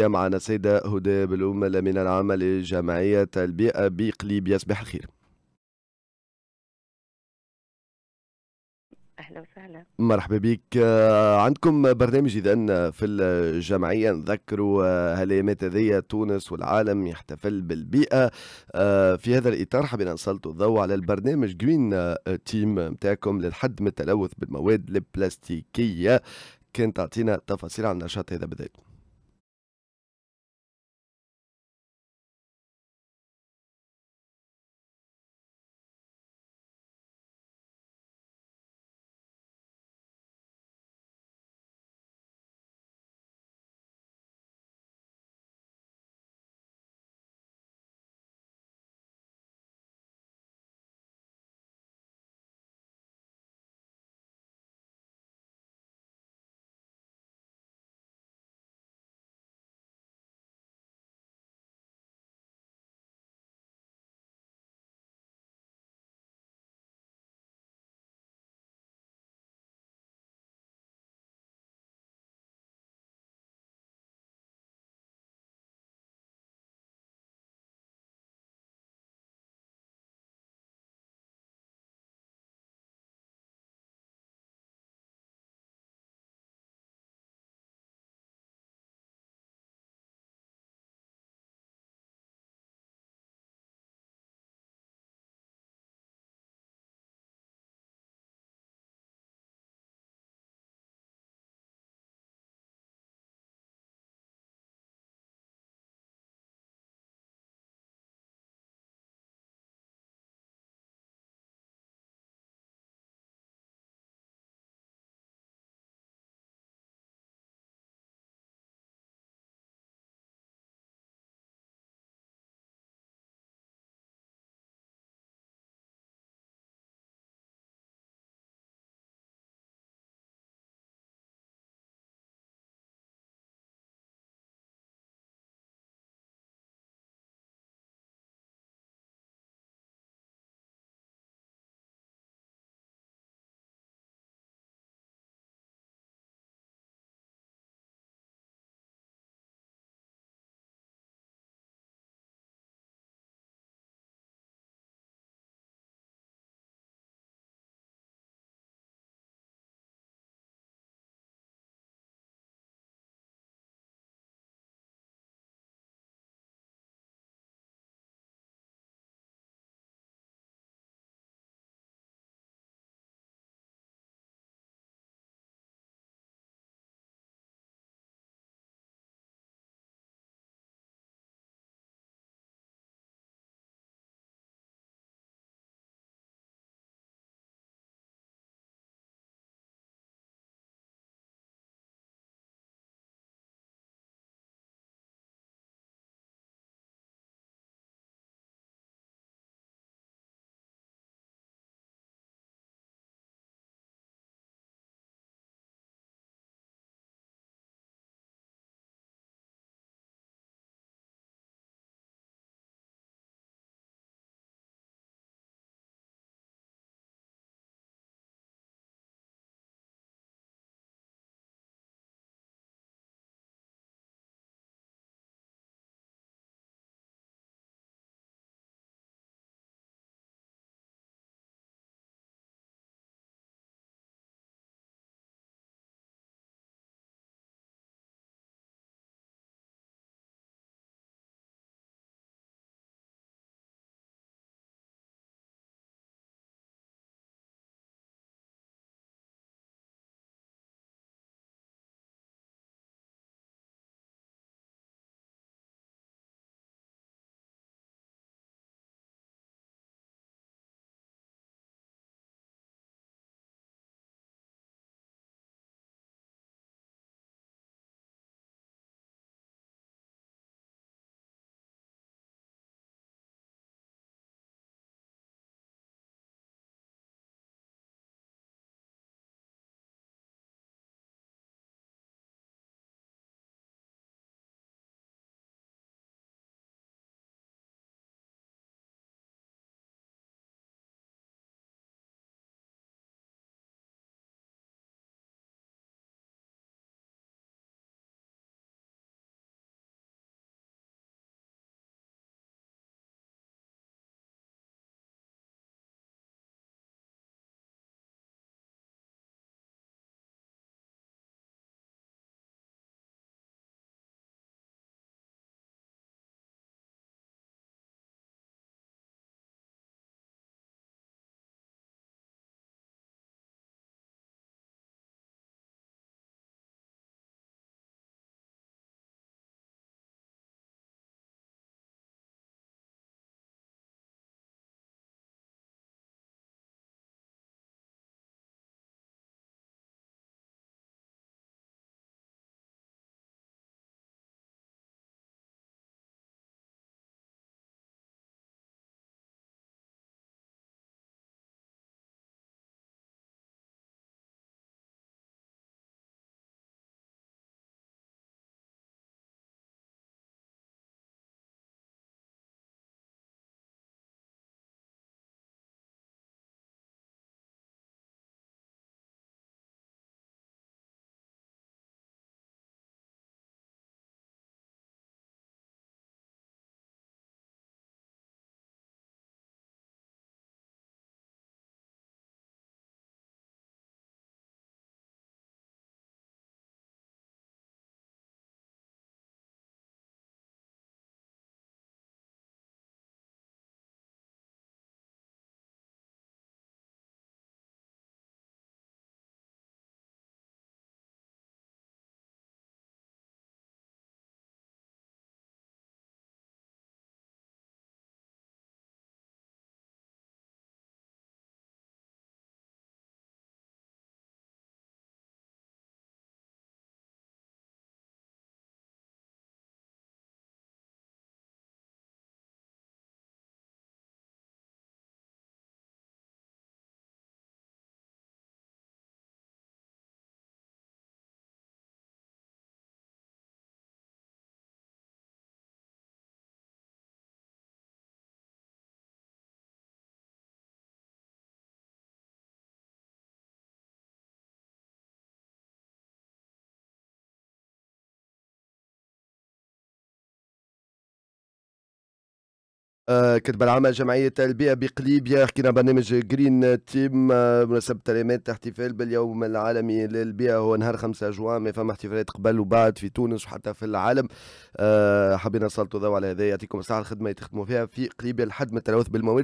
معنا سيدة هدى بلوم من العمل لجمعية البيئة بقليب يصبح الخير اهلا وسهلا مرحبا بك عندكم برنامج اذا في الجمعيه نذكروا هالأيامات هذيا تونس والعالم يحتفل بالبيئه في هذا الاطار حبينا نسلطوا الضوء على البرنامج جرين تيم نتاعكم للحد من التلوث بالمواد البلاستيكيه كان تعطينا تفاصيل عن النشاط هذا بالذات. آه كتب العمل جمعية البيئة بقليبيا حكينا برنامج جرين تيم آه بمناسبة الامات احتفال باليوم العالمي للبيئة هو نهار 5 جوان ما فما احتفالات قبل وبعد في تونس وحتى في العالم آه حبينا نسلطوا ضوء على هذا يعطيكم الصحة الخدمة اللي تخدموا فيها في قليبيا لحد ما التلوث بالمواد